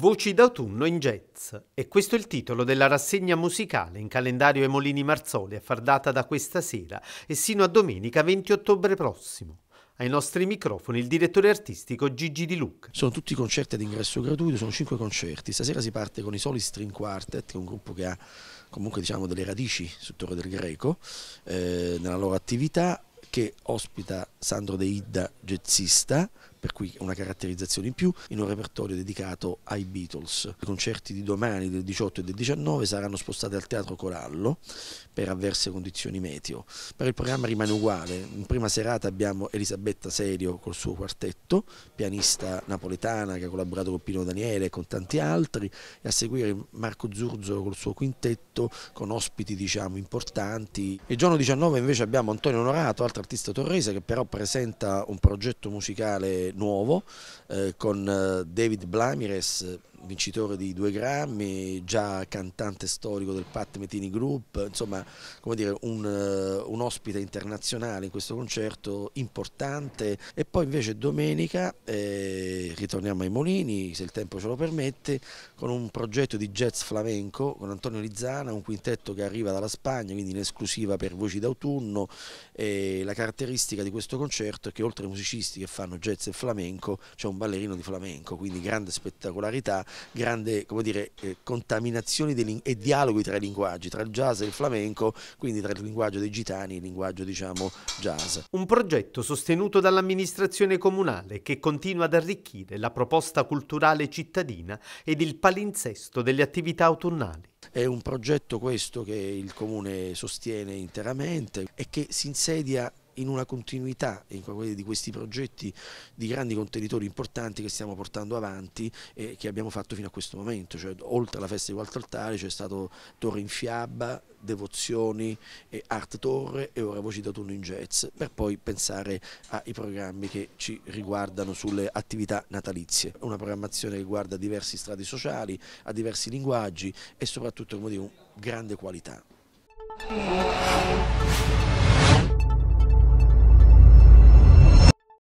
Voci d'autunno in jazz. E questo è il titolo della rassegna musicale in calendario ai Molini Marzoli a far data da questa sera e sino a domenica 20 ottobre prossimo. Ai nostri microfoni il direttore artistico Gigi Di Luca. Sono tutti concerti ad ingresso gratuito, sono cinque concerti. Stasera si parte con i soli string quartet, che è un gruppo che ha comunque diciamo, delle radici sul Torre del Greco, eh, nella loro attività che ospita Sandro De Idda, jazzista, per cui una caratterizzazione in più, in un repertorio dedicato ai Beatles. I concerti di domani del 18 e del 19 saranno spostati al Teatro Corallo per avverse condizioni meteo, però il programma rimane uguale. In prima serata abbiamo Elisabetta Serio col suo quartetto, pianista napoletana che ha collaborato con Pino Daniele e con tanti altri, e a seguire Marco Zurzo col suo quintetto con ospiti diciamo importanti. Il giorno 19 invece abbiamo Antonio Onorato, altro artista torrese che però presenta un progetto musicale nuovo eh, con eh, David Blamires vincitore di due Grammy, già cantante storico del Pat Metini Group, insomma come dire, un, eh, un, ospite internazionale in questo concerto importante e poi invece domenica eh, ritorniamo ai Molini, se il tempo ce lo permette, con un progetto di jazz flamenco con Antonio Lizzana, un quintetto che arriva dalla Spagna, quindi in esclusiva per Voci d'autunno e la caratteristica di questo concerto è che oltre ai musicisti che fanno jazz e flamenco c'è un ballerino di flamenco, quindi grande spettacolarità grande dire, eh, contaminazione e dialoghi tra i linguaggi, tra il jazz e il flamenco, quindi tra il linguaggio dei gitani e il linguaggio diciamo, jazz. Un progetto sostenuto dall'amministrazione comunale che continua ad arricchire la proposta culturale cittadina ed il palinsesto delle attività autunnali. È un progetto questo che il Comune sostiene interamente e che si insedia in una continuità di questi progetti di grandi contenitori importanti che stiamo portando avanti e che abbiamo fatto fino a questo momento, cioè, oltre alla festa di Quattraltari c'è stato Torre in Fiabba, Devozioni, Art Torre e ora Voci d'autunno in jazz, per poi pensare ai programmi che ci riguardano sulle attività natalizie, una programmazione che guarda diversi strati sociali, a diversi linguaggi e soprattutto come dire, grande qualità.